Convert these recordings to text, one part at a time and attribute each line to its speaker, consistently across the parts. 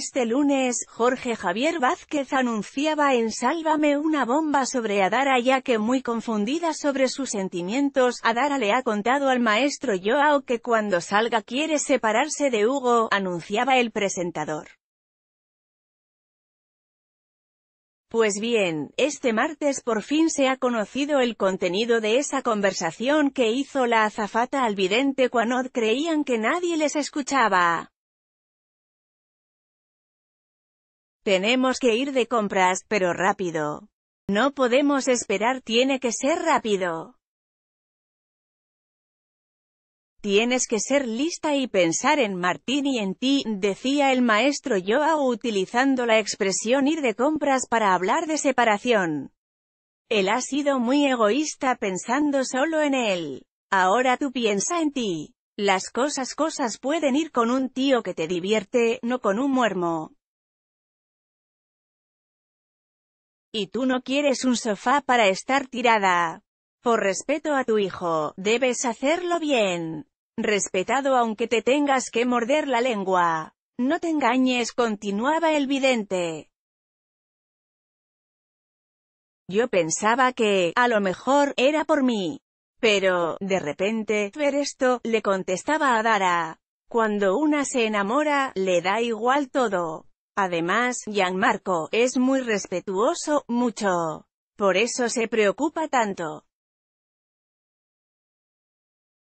Speaker 1: Este lunes, Jorge Javier Vázquez anunciaba en Sálvame una bomba sobre Adara ya que muy confundida sobre sus sentimientos, Adara le ha contado al maestro Joao que cuando salga quiere separarse de Hugo, anunciaba el presentador. Pues bien, este martes por fin se ha conocido el contenido de esa conversación que hizo la azafata al vidente cuando creían que nadie les escuchaba. Tenemos que ir de compras, pero rápido. No podemos esperar, tiene que ser rápido. Tienes que ser lista y pensar en Martín y en ti, decía el maestro Joao utilizando la expresión ir de compras para hablar de separación. Él ha sido muy egoísta pensando solo en él. Ahora tú piensa en ti. Las cosas cosas pueden ir con un tío que te divierte, no con un muermo. Y tú no quieres un sofá para estar tirada. Por respeto a tu hijo, debes hacerlo bien. Respetado aunque te tengas que morder la lengua. No te engañes, continuaba el vidente. Yo pensaba que, a lo mejor, era por mí. Pero, de repente, ver esto, le contestaba a Dara. Cuando una se enamora, le da igual todo. Además, Gianmarco, es muy respetuoso, mucho. Por eso se preocupa tanto.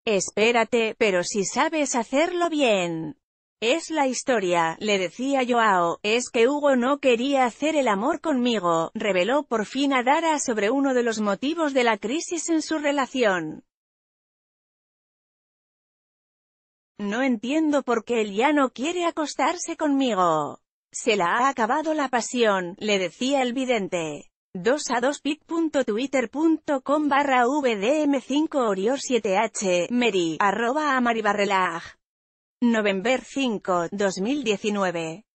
Speaker 1: Espérate, pero si sabes hacerlo bien. Es la historia, le decía Joao, es que Hugo no quería hacer el amor conmigo, reveló por fin a Dara sobre uno de los motivos de la crisis en su relación. No entiendo por qué él ya no quiere acostarse conmigo. Se la ha acabado la pasión, le decía el vidente. 2 a 2 pit.twitter.com barra vdm5 orior 7h, mary, arroba amaribarrelaj. November 5, 2019.